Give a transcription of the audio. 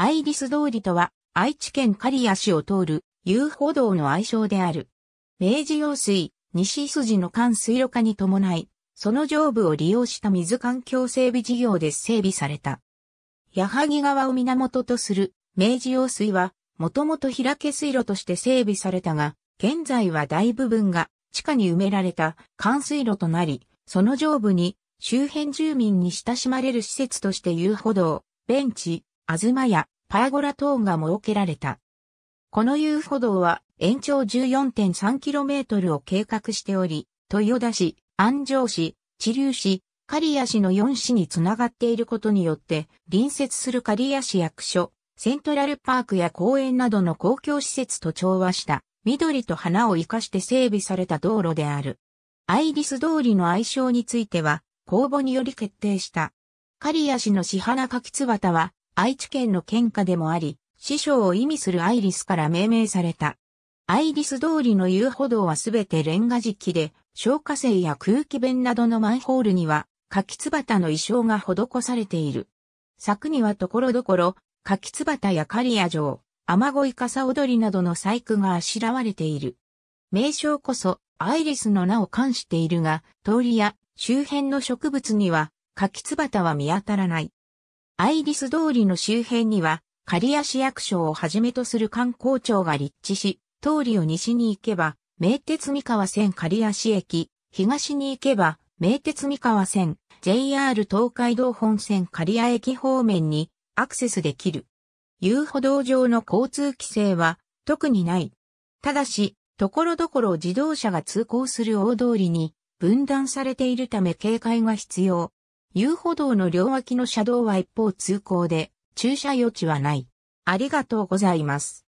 アイリス通りとは、愛知県刈谷市を通る遊歩道の愛称である。明治用水、西筋の間水路化に伴い、その上部を利用した水環境整備事業で整備された。矢作川を源とする明治用水は、もともと開け水路として整備されたが、現在は大部分が地下に埋められた冠水路となり、その上部に周辺住民に親しまれる施設として遊歩道、ベンチ、あずまや、パーゴランが設けられた。この遊歩道は延長 14.3km を計画しており、豊田市、安城市、知立市、刈谷市の4市につながっていることによって、隣接する刈谷市役所、セントラルパークや公園などの公共施設と調和した、緑と花を活かして整備された道路である。アイリス通りの愛称については、公募により決定した。刈谷市の市花柿津は、愛知県の県下でもあり、師匠を意味するアイリスから命名された。アイリス通りの遊歩道はすべてレンガ時期で、消火栓や空気弁などのマンホールには、柿ツバタの衣装が施されている。柵にはところどころ、柿ツバタや刈谷城、雨乞いサ踊りなどの細工があしらわれている。名称こそ、アイリスの名を冠しているが、通りや周辺の植物には、柿ツバタは見当たらない。アイリス通りの周辺には、刈谷市役所をはじめとする観光庁が立地し、通りを西に行けば、名鉄三河線刈谷市駅、東に行けば、名鉄三河線、JR 東海道本線刈谷駅方面にアクセスできる。遊歩道上の交通規制は特にない。ただし、ところどころ自動車が通行する大通りに分断されているため警戒が必要。遊歩道の両脇の車道は一方通行で、駐車余地はない。ありがとうございます。